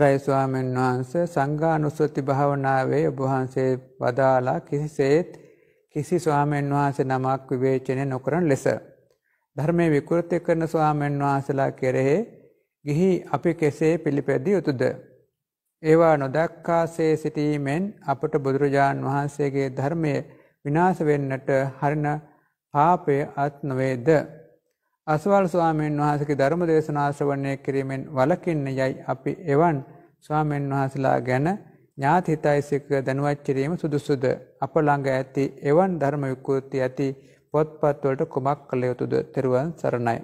රයි ස්වාමීන් වහන්ස සංඝානුස්සති භාවනාවේ ඔබවහන්සේ වදාලා කිසිසේත් කිසි ස්වාමීන් වහන්සේ නමක් විවේචනය නොකරන ලෙස ධර්මයේ විකෘති කරන ස්වාමීන් වහන්සලා කෙරෙහි ගිහි අපි කෙසේ පිළිපැදිය යුතුද ඒවා නොදක්කාසේ සිටීමෙන් අපට බුදුරජාන් වහන්සේගේ ධර්මය විනාශ වෙන්නට හරින පාපය අත් නොවේද අස්වල් ස්වාමීන් වහන්සගේ ධර්ම දේශනාශ්‍රවනය කිරීමෙන් වලකින්න යයි අපි එවන් ස්වාමීන් වහසලා ගැන ඥාතිහිතයිසික දැනුවච්චරීම සුදුසුද. අප ළඟ ඇති එවන් ධර්ම යුකෘති ඇති පොත්පත්වලට කුමක් කළ යුතුද තෙරුවන් සරණයි.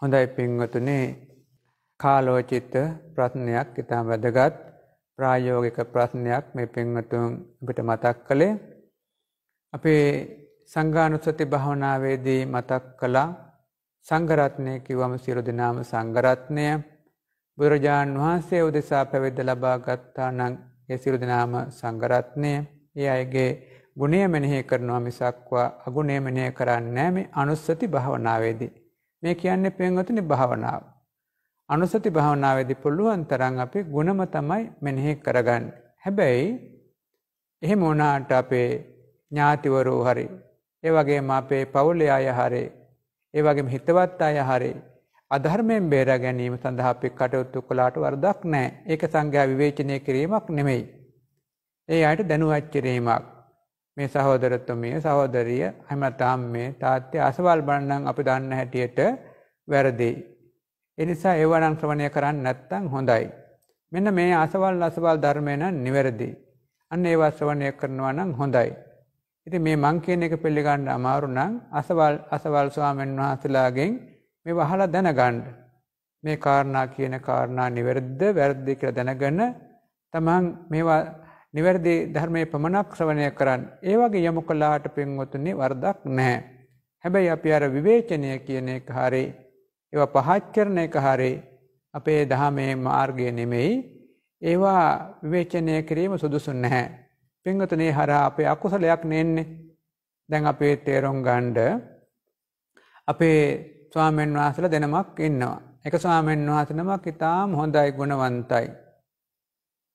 හොඳයි පිංවතුනේ කාලෝචිත ප්‍රශ්නයක් ඉතා වැදගත් ප්‍රායෝගික ප්‍රශ්නයක් මේ පිංවතුන් අපිට මතක් කළේ. අපේ සංගානුස්සති භාවනාවේදී මතක් කළා සංගරත්නය කිවම සිරු දෙනාම සංගරත්නය බුරජාණන් වහන්සේ උදෙසා පැවිද්ද ලබා ගත්තා නං ඒ සිරු දෙනාම සංගරත්නය ඒ අයගේ ගුණය මෙනෙහි කරනවා මිසක්වා අගුණේ මෙනය කරන්නේ මේ අනුස්සති භාවනාවේදී. මේ කියන්නේ පෙන්වතුනි භාවනාව. අනුස්සති භාවනාවේදී පුළුවන් තරම් අපි ගුණම තමයි මෙනෙහි කරගන්න. හැබැයි එහෙම වුණාට අපේ ඥාතිවරෝ හරි ඒ වගේම අපේ පවුලේ අය හරි ඒවගේ හිතවත් අය හරි අධර්මයෙන් බේර ගැනීම සඳහා අපි කටයුතු කළාට වරදක් නෑ ඒක සංඝයා විවේචනය කිරීමක් නෙමෙයි. ඒ අයට දැනුවච්චරීමක් මේ සහෝදරත්වමය සහෝදරිය හැමතාම් මේ තාත්‍ය අසවල් බණ්ඩන් අපි දන්න හැටියට වැරදෙයි. එනිසා ඒවනං ශ්‍රවණය කරන්න නැත්තං හොඳයි. මෙන්න මේ අසවල් අසවල් ධර්මයන නිවැරදි. අන්න ඒවා ශ්‍රවණය කරනවා නම් හොඳයි. ඉති මේ මං කියන එක පිළිගණ්ඩ අමාරුනම් අසවල් අසවල් ස්වාමෙන් වහන්සලාගෙන් මේ වහලා දැනගණ්ඩ. මේ කාරණා කියන කාරණා නිවැරද්ද වැරද්දි කර දැනගන්න තමන් මේවා නිවැරදි ධර්මය පමණක් ශ්‍රවණය කරන්න ඒවගේ යමු කලාට පෙන්වතුන්නේ වර්දක් නැහැ. හැබැයි අපි අර විවේචනය කියන එක හරේ ඒවා පහච්චරණ එක හරේ අපේ දහමේ මාර්ගය නෙමෙයි ඒවා විවේචනය කිරීම සුදුසු නැහැ. පිංගතනේ හරහා අපේ අකුසලයක් නෙන්නේ. දැන් අපේ තේරුම් ගන්නද අපේ ස්වාමීන් වහන්සේලා දෙනමක් ඉන්නවා. එක ස්වාමීන් වහන්සේ නමක් ඊටාම හොඳයි ගුණවන්තයි.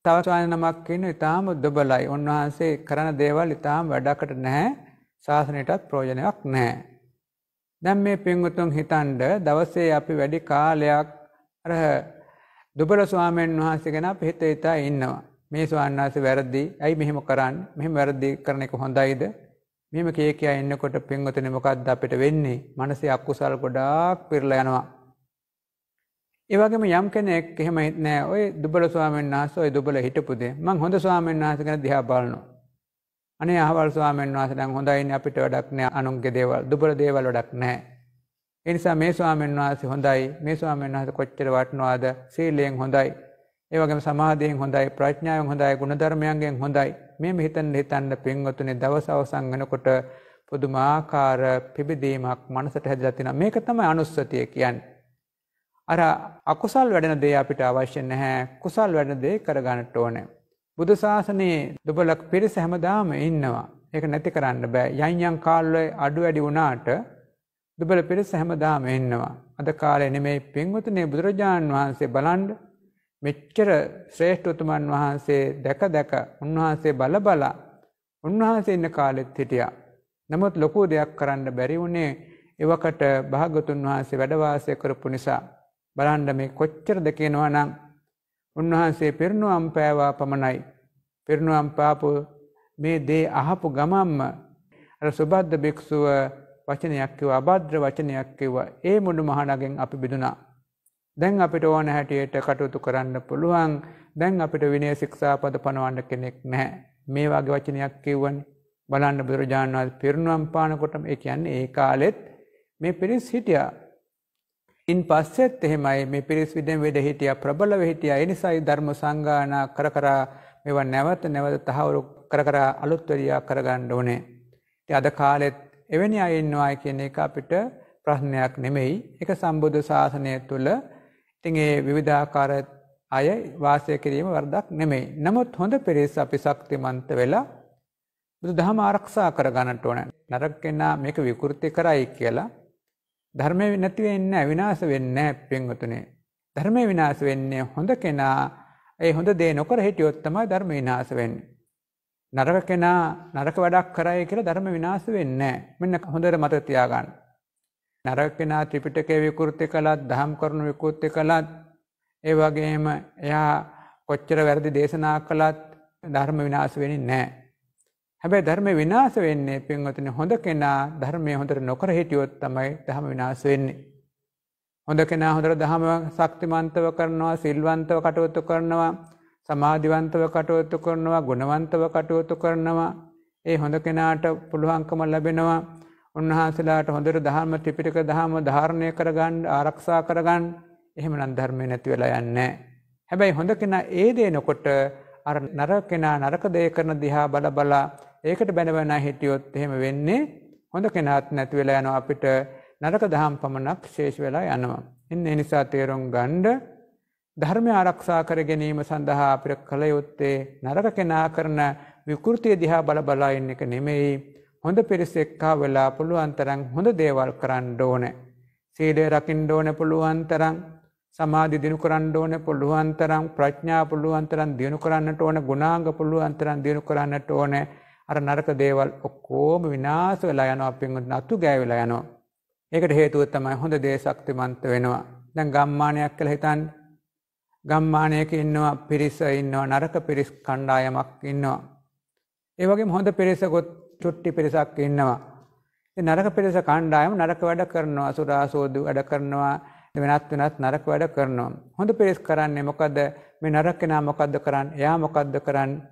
තව ස්වාමීන් නමක් ඉන්න ඊටාම දුබලයි. උන්වහන්සේ කරන දේවල් ඊටාම වැඩකට නැහැ. ශාසනයටත් ප්‍රයෝජනයක් නැහැ. දැන් මේ පින්වතුන් හිතනද දවසේ අපි වැඩි කාලයක් අර දුබල ස්වාමීන් වහන්සේ ගැන අපි හිත ඉන්නවා. මේ ස්වාමීන් වහන්සේ වැරදි. ඇයි මෙහෙම කරන්නේ? මෙහෙම වැරදි කරන එක හොඳයිද? මෙහෙම කේ කියා ඉන්නකොට පින්වතනේ මොකද්ද අපිට වෙන්නේ? මනසේ අකුසල් ගොඩාක් පිරලා යනවා. ඒ වගේම යම් කෙනෙක් එහෙම නෑ. ඔය දුබල ස්වාමීන් වහන්සේ ඔය දුබල හිටපු දේ. මං හොඳ ස්වාමීන් වහන්සේ ගැන දිහා බලනවා. අනේ අහවල් ස්වාමීන් වහන්සේ නම් හොඳයිනේ අපිට වැඩක් නෑ. අනුන්ගේ දේවල්, දුබල දේවල් වැඩක් නෑ. ඒ නිසා මේ ස්වාමීන් වහන්සේ හොඳයි. මේ ස්වාමීන් වහන්සේ කොච්චර වටිනවද? සීලයෙන් හොඳයි. ඒවගේ සමාධයෙන් හොඳයි ප්‍රඥාවෙන් හොඳයි ගුණධර්මයන්ගෙන් හොඳයි මේ හිතන් හිතන්න පින්වතුනේ දවස අවසන් වෙනකොට පුදුමාකාර පිබිදීමක් මනසට හැදිලා තිනා මේක තමයි අනුස්සතිය කියන්නේ අර අකුසල් වැඩෙන දේ අපිට අවශ්‍ය නැහැ කුසල් වැඩෙන දේ කරගන්නට ඕනේ බුදු සාසනයේ දුබලක් පිරිස හැමදාම ඉන්නවා ඒක නැති කරන්න බෑ යන් යන් කාලවල අඩු වැඩි වුණාට දුබල පිරිස හැමදාම ඉන්නවා අද කාලේ නෙමෙයි පින්වතුනේ බුදුරජාණන් වහන්සේ බලන්නේ මෙච්චර ශ්‍රේෂ්ඨ උතුමන් වහන්සේ දැක දැක උන්වහන්සේ බල බලා උන්වහන්සේ ඉන්න කාලෙත් හිටියා. නමුත් ලොකු දෙයක් කරන්න බැරි වුණේ එවකට භාගතුන් වහන්සේ වැඩවාසය කරපු නිසා. බලන්න මේ කොච්චරද කියනවා නම් උන්වහන්සේ පිරිනුවම් පෑවා පමණයි. පිරිනුවම් පාපු මේ දේ අහපු ගමම්ම අර සුබද්ද භික්ෂුව වචනයක් කිව්වා අබද්ද්‍ර වචනයක් කිව්වා. ඒ මුඩු මහණගෙන් අපි බිදුණා. දැන් අපිට ඕන හැටියට කටයුතු කරන්න පුළුවන් දැන් අපිට විනේ ශික්ෂාපද පනවන්න කෙනෙක් නැහැ. මේ වගේ වචනයක් කිව්වන් බලන්න බුදුරජාණන් වහන්සේ පිරිනුවම් පානකොටම ඒ කියන්නේ ඒ කාලෙත් මේ පිරිස් හිටියා. ඉන් පස්සෙත් එහෙමයි මේ පිරිස් විදෙන් වෙඩ හිටියා ප්‍රබලව හිටියා. ඒ නිසායි ධර්ම සංගායනා කර කර මේවා නැවත නැවත තහවුරු කර කර අලුත් වෙලියා කරගන්න ඕනේ. ඉතින් අද කාලෙත් එවැනි අය ඉන්නවා කියන එක අපිට ප්‍රශ්නයක් නෙමෙයි. ඒක සම්බුද්ධ ශාසනය තුළ ඉතින් ඒ විවිධාකාර අය වාසය කිරීම වරදක් නෙමෙයි. නමුත් හොඳ පිරිස අපි ශක්තිමන්ත වෙලා බුදු දහම ආරක්ෂා කර ගන්නට ඕන. නරක කෙනා මේක විකෘති කරයි කියලා ධර්මය නැති වෙන්නේ නැහැ, විනාශ වෙන්නේ නැහැ පින්වතුනේ. ධර්මය විනාශ වෙන්නේ හොඳ කෙනා ඒ හොඳ දේ නොකර හිටියොත් තමයි ධර්ම විනාශ වෙන්නේ. නරක කෙනා නරක වැඩක් කරයි කියලා ධර්ම විනාශ වෙන්නේ නැහැ. මෙන්න හොඳට මතක තියාගන්න. නරක්කෙනා ත්‍රිපිටකය විකෘති කළත් දහම් කරනු විකෘති කළත් ඒ වගේම එයා කොච්චර වැරදි දේශනා කළත් ධර්ම විනාශ වෙනි නෑ. හැබැයි ධර්ම විනාශ වෙන්නේ පින්වතන හොඳ කෙනා ධර්මය හොඳට නොකර හිටියොත් තමයි දහම විනාශ වෙන්නේ. හොඳ කෙනා හොඳට දහම ශක්තිමන්තව කරනවා සිල්වන්තව කටයුතු කරනවා සමාධිවන්තව කටයුතු කරනවා ගුණවන්තව කටයුතු කරනවා ඒ හොඳ කෙනාට පුළුවන්කම ලැබෙනවා උන්වහන්සේලාට හොඳට දහම ටිපිටක දහම ධාරණය කරගන්න ආරක්ෂා කරගන්න එහෙම නන්ධර්මය නැති වෙලා යන්න. හැබැයි හොඳ කෙනා ඒ දේනකොට අර නර කෙනා නරක දේ කරන දිහා බල බලා ඒකට බැනවැන හිටියොත් එහෙම වෙන්නේ හොඳ කෙනාත් නැති වෙලා යනවා අපිට නරක දහම් පමණක් ශේෂ වෙලා යනවා. එන්න ඒ නිසා තේරුම් ගන්න ධර්මය ආරක්ෂා කර ගැනීම සඳහා අපිට කළ යුත්තේ නරක කෙනා කරන විකෘතිය දිහා බල බලා ඉන්න එක නෙමෙයි හොඳ පිරිසෙක් හා වෙලා පුළුවන් තරම් හොඳ දේවල් කරන්න ඕනේ. සීලය රකින්න ඕනේ පුළුවන් තරම්, සමාධි දිනු කරන්න ඕනේ පුළුවන් තරම්, ප්‍රඥා පුළුවන් තරම් දිනු කරන්නට ඕනේ, ගුණාංග පුළුවන් තරම් දිනු කරන්නට ඕනේ. අර නරක දේවල් ඔක්කොම විනාශ වෙලා යනවා, පින්වත් නතු ගෑවිලා යනවා. ඒකට හේතුව තමයි හොඳ දේ ශක්තිමන්ත වෙනවා. දැන් ගම්මානයක් කියලා හිතන්න. ගම්මානයක ඉන්නවා පිරිස ඉන්නවා නරක පිරිස් කණ්ඩායමක් ඉන්නවා. ඒ වගේම හොඳ පිරිසකුත් චුට්ටි පිරිසක් ඉන්නවා. නරක පිරිස කණ්ඩායම නරක වැඩ කරනවා අසුරා සෝදු වැඩ කරනවා වෙනත් වෙනත් නරක වැඩ කරනවා. හොඳ පිරිස් කරන්නේ මොකද මේ නරක කෙනා මොකද්ද කරන්නේ? එයා මොකද්ද කරන්නේ?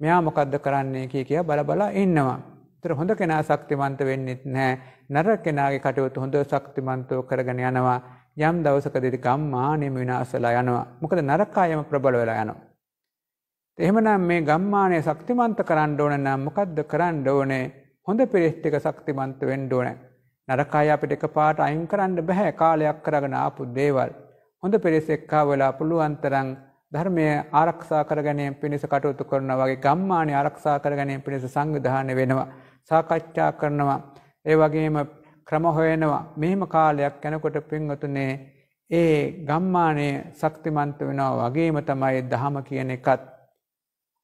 මෙයා මොකද්ද කරන්නේ කිය කියා බල බලා ඉන්නවා. ඒතර හොඳ කෙනා ශක්තිමන්ත වෙන්නෙත් නැහැ. නරක කෙනාගේ කටයුතු හොඳ ශක්තිමන්තව කරගෙන යනවා. යම් දවසකදී ගම්මානෙම විනාශලා යනවා. මොකද නරක අයම ප්‍රබල වෙලා යනවා. එහෙමනම් මේ ගම්මානය ශක්තිමන්ත කරන්න ඕන නම් මොකද්ද කරන්න ඕනේ? හොඳ පිරිස් එක ශක්තිමන්ත වෙන්න ඕනේ. නරකය අපිට එකපාරට අයින් කරන්න බෑ කාලයක් කරගෙන ආපු දේවල්. හොඳ පිරිස් එක්කා වෙලා පුළුවන් තරම් ධර්මය ආරක්ෂා කර ගැනීම පිණිස කටයුතු කරනවා වගේ ගම්මානය ආරක්ෂා කර ගැනීම පිණිස සංවිධානය වෙනවා. සාකච්ඡා කරනවා. ඒ වගේම ක්‍රම හොයනවා. මෙහිම කාලයක් යනකොට පින්වතුනේ ඒ ගම්මානයේ ශක්තිමන්ත වෙනවා වගේම තමයි ධහම කියන එකත්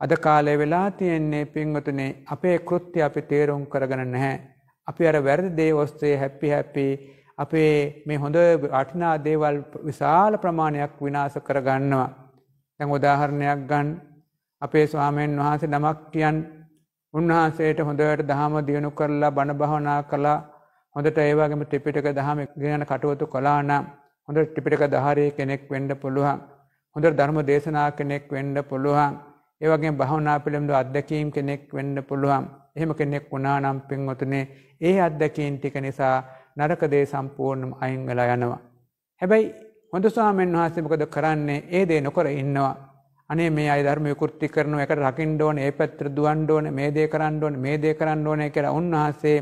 අද කාලය වෙලා තියෙන්නේ පින්වතුනේ අපේ කෘත්‍ය අපි තේරුම් කරගෙන නැහැ. අපි අර වැරදි දේ ඔස්සේ හැපි හැපි අපේ මේ හොඳ වටිනා දේවල් විශාල ප්‍රමාණයක් විනාශ කරගන්නවා. දැන් උදාහරණයක් ගන්න අපේ ස්වාමීන් වහන්සේ නමක් කියන් උන්වහන්සේට හොඳට දහම දියුණු කරලා බණ භවනා කළා හොඳට ඒ වගේම ත්‍රිපිටක දහම ඉගෙන කටයුතු කළා නම් හොඳ ත්‍රිපිටක ධාරී කෙනෙක් වෙන්න පුළුවන්. හොඳට ධර්ම දේශනා කෙනෙක් වෙන්න පුළුවන්. ඒවගේ භවනා පිළිබඳ අත්දැකීම් කෙනෙක් වෙන්න පුළුවන්. එහෙම කෙනෙක් වුණා නම් පින්වතුනේ ඒ අත්දැකීම් ටික නිසා නරක දේ සම්පූර්ණයෙන්ම අයින් වෙලා යනවා. හැබැයි හොඳ ස්වාමීන් වහන්සේ මොකද කරන්නේ? ඒ දේ නොකර ඉන්නවා. අනේ මේ අය ධර්ම විකෘති කරනවා. එකට රකින්න ඕනේ, ඒ පැත්තට දුවන්න ඕනේ, මේ දේ කරන්න ඕනේ, මේ දේ කරන්න ඕනේ කියලා උන්වහන්සේ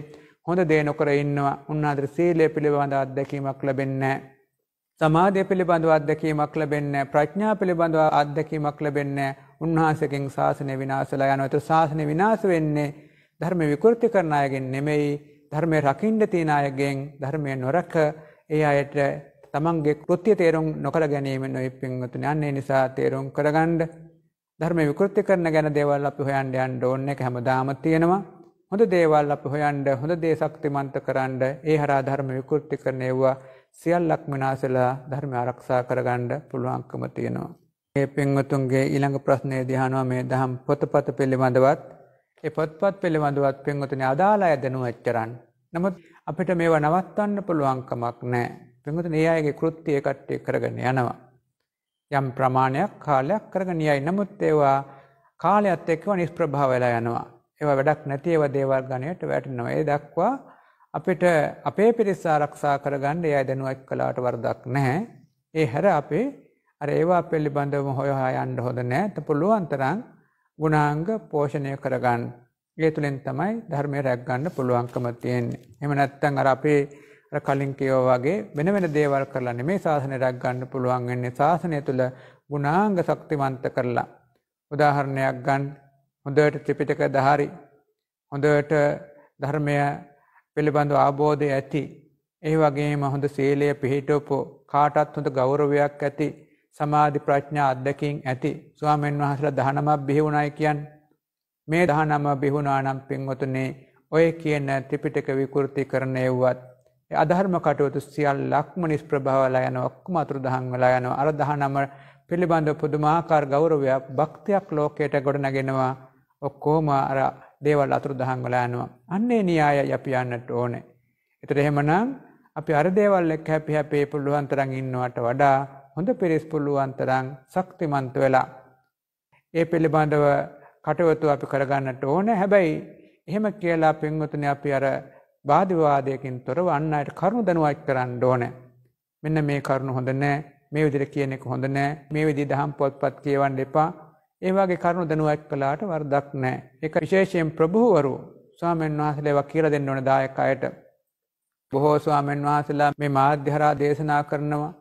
හොඳ දේ නොකර ඉන්නවා. උන්වහන්සේ සීලය පිළිබඳ අත්දැකීමක් ලැබෙන්නේ නැහැ. සමාධය පිළිබඳව අත්දැකීමක් ලැබෙන්නේ ප්‍රඥා පිළිබඳව අත්දැකීමක් ලැබෙන්නේ උන්වහන්සේකින් ශාසනය විනාශලා යනවා. ඒතර ශාසනය විනාශ වෙන්නේ ධර්ම විකෘති කරන අයගෙන් නෙමෙයි ධර්මයේ රකින්න තියෙන අයගෙන් ධර්මය නොරක ඒ අයට තමන්ගේ කෘත්‍ය තේරුම් නොකර ගැනීම නොයි පින්වතුනි. අන්න ඒ නිසා තේරුම් කරගන්න ධර්ම විකෘති කරන ගැන දේවල් අපි හොයන්න යන්න ඕනේ ඒක හැමදාම තියෙනවා. හොඳ දේවල් අපි හොයන්න හොඳ දේ ශක්තිමන්ත කරන්න ඒ හරහා ධර්ම විකෘති කරන ඒවා සියල්ලක්ම විනාශලා ධර්ම ආරක්ෂා කරගන්න පුළුවන්කම තියෙනවා. ඒ පෙන්වතුන්ගේ ඊළඟ ප්‍රශ්නය දිහනවා මේ දහම් පොතපත පිළිබඳවත් ඒ පොත්පත් පිළිබඳවත් පෙන්වතුන අදාලා ඇදනු එච්චරන්. නමුත් අපිට මේව නවත්තන්න පුළුවන්කමක් නෑ පෙන්වතුන ඒ අයගේ කෘත්තිය කට්ටය කරගෙන යනවා. යම් ප්‍රමාණයක් කාලයක් කරගනියයි නමුත් ඒවා කාලයත් එක්ව නිස්ප්‍රභා වෙලා යනවා. ඒවා වැඩක් නැතිව දේවල් ගණයට වැටනවා ඒ දක්වා අපිට අපේ පිරිස්සා රක්ෂා කරගන්න ඒ අය දැනුවක් කලාට වරදක් නැහැ. ඒ හැර අපේ අර ඒවා පිළිබඳව හොයහා යන්න හොඳ නෑත පුළුවන්තරන් ගුණාංග පෝෂණය කරගන්න. ඒ තුළින් තමයි ධර්මය රැක්ගන්න පුළුවන්කම තියෙන්නේ. එම නැත්තන් අර අපේ කලින් කියෝ වගේ වෙන වෙන දේවල් කරලා නෙමේ ශාසනය රැක්ගන්න පුළුවන් වෙන්නේ ශාසනය තුළ ගුණාංග ශක්තිමන්ත කරලා. උදාහරණයක් ගන්න හොඳට ත්‍රිපිටක දහරි හොඳට ධර්මය පිළිබඳ ආබෝධය ඇති ඒ වගේම හොඳ සීලය පිහිටවපු කාටත් හොඳ ගෞරවයක් ඇති සමාධි ප්‍රඥා අත්දැකින් ඇති ස්වාමීන් වහන්සලා දහනමක් බිහිවුණයි කියන් මේ දහනම බිහුණා නම් පින්වතුනේ ඔය කියන ත්‍රිපිටක විකෘති කරන එව්වත් අධර්ම කටයුතු සියල්ලක්ම නිෂ්ප්‍රභවලා යන ඔක්කොම අතුරුදහන් වෙලා යන අර දහනම පිළිබඳ පුදුමාකාර ගෞරවයක් භක්තියක් ලෝකයට ගොඩනගෙනවා ඔක්කොම අර දේවල් අතුරුදහන් වෙලා යනවා අන්නේ න්‍යායයි අපි යන්නට ඕනේ. ඒතර එහෙමනම් අපි අර දේවල් එක්ක හැපි හැපේ පුළුවන් තරම් ඉන්නවට වඩා හොඳ පිරිස් පුළුවන් තරම් ශක්තිමන්ත වෙලා. ඒ පිළිබඳව කටයුතු අපි කරගන්නට ඕන හැබැයි එහෙම කියලා පින්වතුනි අපි අර වාද විවාදයකින් තොරව අන්න අයට කරුණු දනුවත් කරන්න ඕන. මෙන්න මේ කරුණු හොඳ නෑ, මේ විදිහට කියන එක හොඳ නෑ, මේ විදිහ දහම් පොත්පත් කියවන්න එපා. ඒ වගේ කරුණු දනුවත් කළාට වරදක් නෑ. ඒක විශේෂයෙන් ප්‍රභූවරු ස්වාමීන් වහන්සේලා කියලා දෙන්න ඕන දායක අයට. බොහෝ ස්වාමීන් වහන්සේලා මේ මාධ්‍ය හරහා දේශනා කරනවා.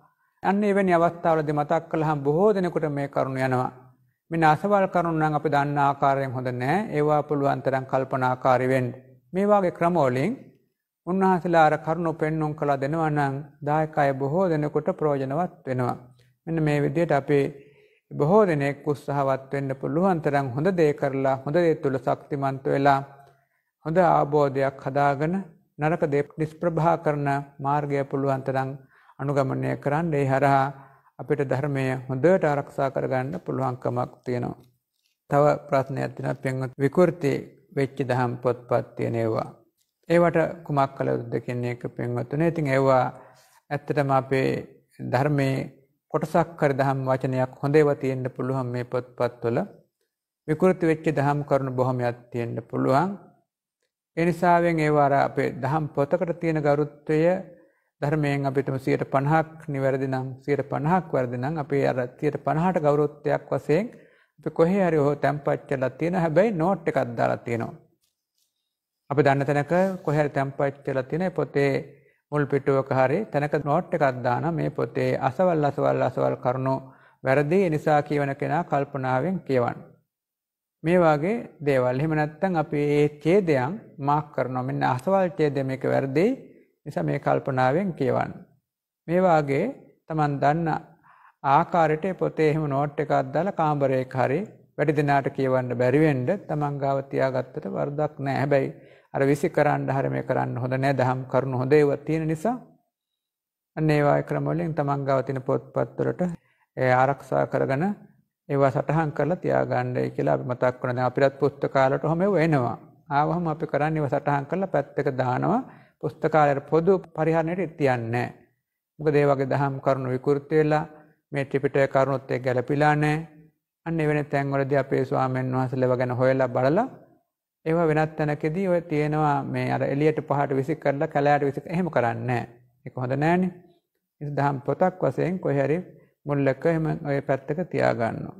අන්න එවැනි අවස්ථාවලද මතක් කළහම් බොහෝ දෙනකොට මේ කරුණු යනවා. මෙන්න අසවල් කරුණු නම් අපි දන්න ආකාරයෙන් හොඳ නෑ ඒවා පුළුවන් තරම් කල්පනාකාරී වෙන්න. මේ වගේ ක්‍රමවලින් උන්වහන්සේලා අර කරුණු පෙන්눔 කළා දෙනවා නම් දායකය බොහෝ දෙනකොට ප්‍රයෝජනවත් වෙනවා. මෙන්න මේ විදිහට අපේ බොහෝ දෙනෙක් උත්සාහවත් වෙන්න පුළුවන් තරම් හොඳ දේ කරලා හොඳ දේ තුල ශක්තිමත් වෙලා හොඳ ආબોධයක් හදාගෙන නරක දේ නිෂ්ප්‍රභා කරන මාර්ගය පුළුවන් තරම් අනුගමනය කරන්න ඒ හරහා අපිට ධර්මය හොඳට ආරක්ෂා කරගන්න පුළුවන්කමක් තියෙනවා. තව ප්‍රශ්නය ඇතින පෙන්වත් විකෘති වෙච්චි දහම් පොත්පත් තියනෙවා. ඒවට කුමක් කළ යුද්ධ කියන්නේ එක පෙන්වත්තුන ඉතින් ඒවා ඇත්තටම අපේ ධර්මයේ කොටසක්කර දහම් වචනයක් හොඳේව තියෙන්ට පුළුවන් මේ පොත්පත්වල විකෘති වෙච්චි දහම් කරුණු බොහොමයක් තියෙන්ට පුළුවන් එනිසාවෙන් ඒවාර අපේ දහම් පොතකට තියෙන ගරුත්වය ධර්මයෙන් අපිට සියට පණහක් නිවැරදිනම් සියට පණහක් වර්දිනම් අපේ අර තියට පණහට ගෞරොත්තයක් වසයෙන් අපි කොහේ හරි හෝ තැම්පච්චලත් තියෙන හැබැයි නෝට් එකක් දාලා තියෙනවා. අපි දන්න තැනක කොහැර තැම්පච්චල තියෙන පොතේ මුල් පිටුවක හරි තැනක නෝට් එකක් දාන මේ පොතේ අසවල් අසවල් අසවල් කරුණු වැරදි නිසා කියවන කෙනා කල්පනාවෙන් කියවන්න. මේ වගේ දේවල් එහෙම නැත්නම් අපි ඒ ඡේදයන් මාක් කරනවා. මෙන්න අසවල් ඡේදය මේක වැරදියි නිසා මේ කල්පනාවෙන් කියවන්න. මේ වාගේ තමන් දන්න ආකාරයට පොතේ එහෙම නෝට් එකක් දාලා කාමරයක හරි වැඩි දිනාට කියවන්න බැරි වෙන්න තමන් ගාව තියාගත්තට වරදක් නෑ. හැබැයි අර විසි කරන්න හරි මේ කරන්න හොඳ නෑ. දහම් කරුණු හොඳ ඒවා තියෙන නිසා අන්න ඒ වාගේ ක්‍රම වලින් තමන් ගාව තියෙන පොත්පත් වලට ඒ ආරක්ෂා කරගෙන ඒවා සටහන් කරලා තියාගන්නයි කියලා අපි මතක් කරනවා. දැන් අපිටත් පුස්තකාලයට ඔහම එනවා. ආවහම අපි කරන්නේ ඒවා සටහන් කරලා පැත්තක දානවා. පුස්තකාලයට පොදු පරිහරණයට තියන්නේ නැහැ. මොකද ඒ වගේ දහම් කරුණු විකෘති වෙලා මේ ත්‍රිපිටකය කරුණොත් එක්ක ගැළපීලා නැහැ. අන්න එවැනි තැන්වලදී අපේ ස්වාමීන් වහන්සේලව ගැන හොයලා බලලා ඒව වෙනත් තැනකදී ඔය තියෙනවා මේ අර එළියට පහට විසික් කරලා කැලෑට විසික් එහෙම කරන්නේ නැහැ. ඒක හොඳ නැහැනේ. ඉතින් දහම් පොතක් වශයෙන් කොහේ හරි මුල්ලක එහෙම ඔය පැත්තක තියාගන්නවා.